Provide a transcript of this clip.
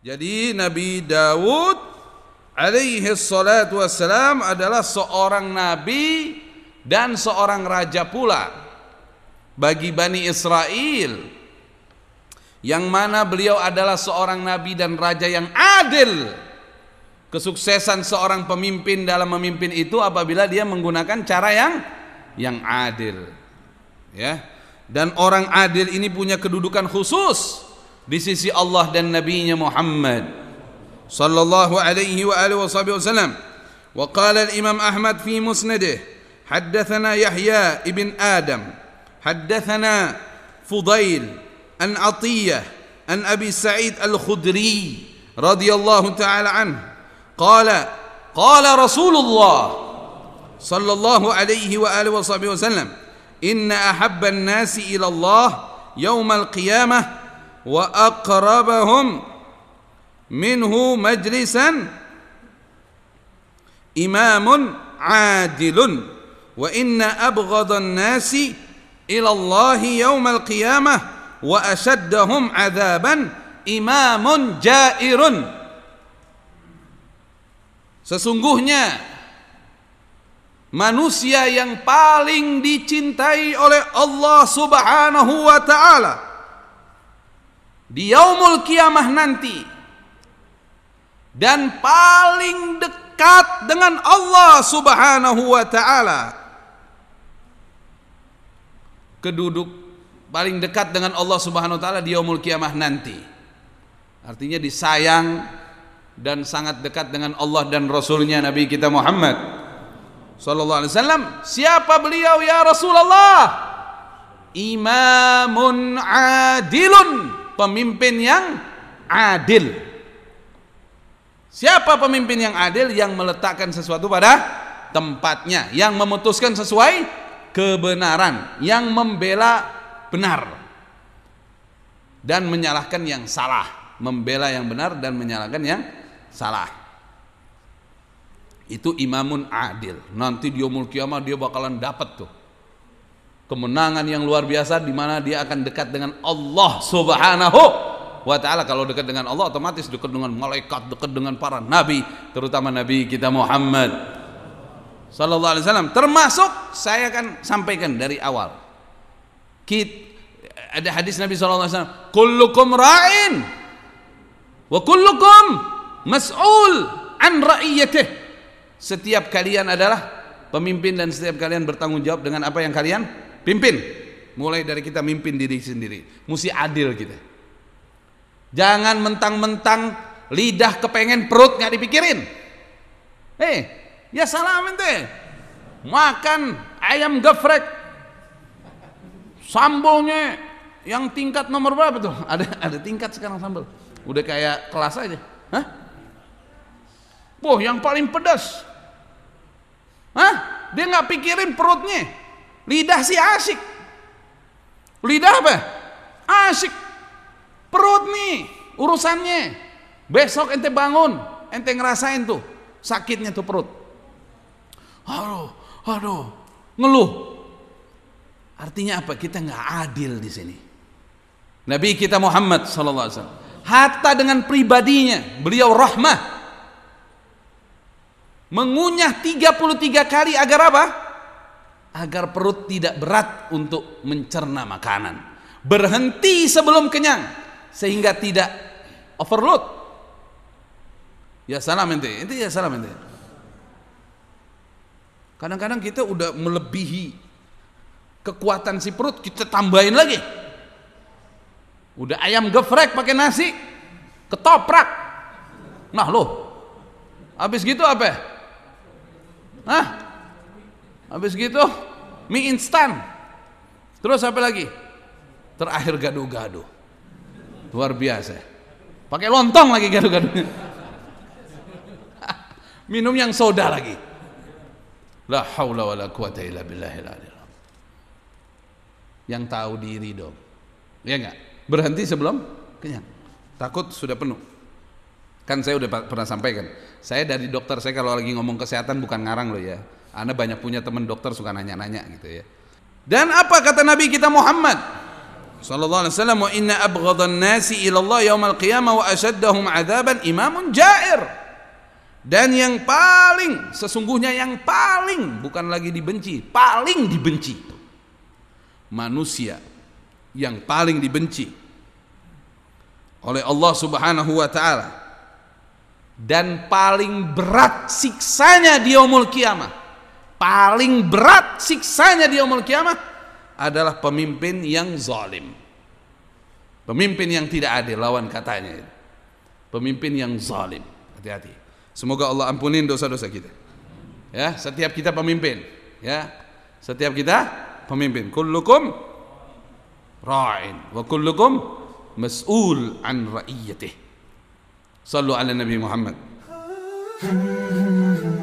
Jadi Nabi Dawud alaihi salatu wassalam adalah seorang nabi dan seorang raja pula bagi Bani Israel yang mana beliau adalah seorang nabi dan raja yang adil. Kesuksesan seorang pemimpin dalam memimpin itu apabila dia menggunakan cara yang yang adil. Ya. Dan orang adil ini punya kedudukan khusus بسيسي الله دا النبي محمد صلى الله عليه وآله وصحبه وسلم وقال الإمام أحمد في مسنده حدثنا يحيى ابن آدم حدثنا فضيل أن عطية أن أبي سعيد الخدري رضي الله تعالى عنه قال قال رسول الله صلى الله عليه وآله وصحبه وسلم إن أحب الناس إلى الله يوم القيامة wa منه minhu majlisan imamun adilun wa inna إلى nasi ila القيامة وأشدهم qiyamah wa جائر Sesungguhnya manusia yang paling dicintai oleh Allah Subhanahu wa taala di yaumul kiamah nanti dan paling dekat dengan Allah Subhanahu wa taala keduduk paling dekat dengan Allah Subhanahu wa taala di yaumul kiamah nanti artinya disayang dan sangat dekat dengan Allah dan Rasulnya Nabi kita Muhammad sallallahu alaihi wasallam siapa beliau ya Rasulullah imamun adilun pemimpin yang adil. Siapa pemimpin yang adil yang meletakkan sesuatu pada tempatnya, yang memutuskan sesuai kebenaran, yang membela benar dan menyalahkan yang salah, membela yang benar dan menyalahkan yang salah. Itu imamun adil. Nanti di umul kiamat dia bakalan dapat tuh kemenangan yang luar biasa di mana dia akan dekat dengan Allah Subhanahu wa taala. Kalau dekat dengan Allah otomatis dekat dengan malaikat, dekat dengan para nabi, terutama nabi kita Muhammad sallallahu alaihi wasallam. Termasuk saya akan sampaikan dari awal. Kit ada hadis Nabi sallallahu alaihi wasallam, "Kullukum ra'in wa kullukum mas'ul an ra'iyatih." Setiap kalian adalah pemimpin dan setiap kalian bertanggung jawab dengan apa yang kalian pimpin. Mulai dari kita mimpin diri sendiri. Mesti adil kita. Jangan mentang-mentang lidah kepengen perut nggak dipikirin. Eh, hey, ya salamin teh. Makan ayam geprek. Sambalnya yang tingkat nomor berapa tuh? Ada ada tingkat sekarang sambal. Udah kayak kelas aja. Hah? Wah, yang paling pedas. Hah? Dia nggak pikirin perutnya. Lidah sih asik. Lidah apa? Asik. Perut nih urusannya. Besok ente bangun, ente ngerasain tuh sakitnya tuh perut. Aduh, aduh, ngeluh. Artinya apa? Kita nggak adil di sini. Nabi kita Muhammad sallallahu alaihi wasallam hatta dengan pribadinya beliau rahmah mengunyah 33 kali agar apa? agar perut tidak berat untuk mencerna makanan. Berhenti sebelum kenyang sehingga tidak overload. Ya salam ente, itu ya salam ente. Kadang-kadang kita udah melebihi kekuatan si perut, kita tambahin lagi. Udah ayam geprek pakai nasi, ketoprak. Nah loh, habis gitu apa? Hah? Habis gitu mie instan. Terus apa lagi? Terakhir gaduh-gaduh. Luar biasa. Pakai lontong lagi gaduh-gaduh. Minum yang soda lagi. La haula wala quwata illa billahil Yang tahu diri dong. Ya enggak? Berhenti sebelum kenyang. Takut sudah penuh. Kan saya udah pernah sampaikan. Saya dari dokter saya kalau lagi ngomong kesehatan bukan ngarang loh ya anda banyak punya teman dokter suka nanya-nanya gitu ya. Dan apa kata Nabi kita Muhammad? Sallallahu alaihi wasallam, "Wa inna abghadan nasi ila Allah al qiyamah wa ashaddahum adzaban imamun ja'ir." Dan yang paling sesungguhnya yang paling bukan lagi dibenci, paling dibenci manusia yang paling dibenci oleh Allah Subhanahu wa taala dan paling berat siksanya di yaumul kiamah paling berat siksanya di umur kiamat adalah pemimpin yang zalim. Pemimpin yang tidak adil lawan katanya. Pemimpin yang zalim. Hati-hati. Semoga Allah ampunin dosa-dosa kita. Ya, setiap kita pemimpin, ya. Setiap kita pemimpin. Kullukum ra'in wa kullukum mas'ul an ra'iyatih. Sallu ala Nabi Muhammad.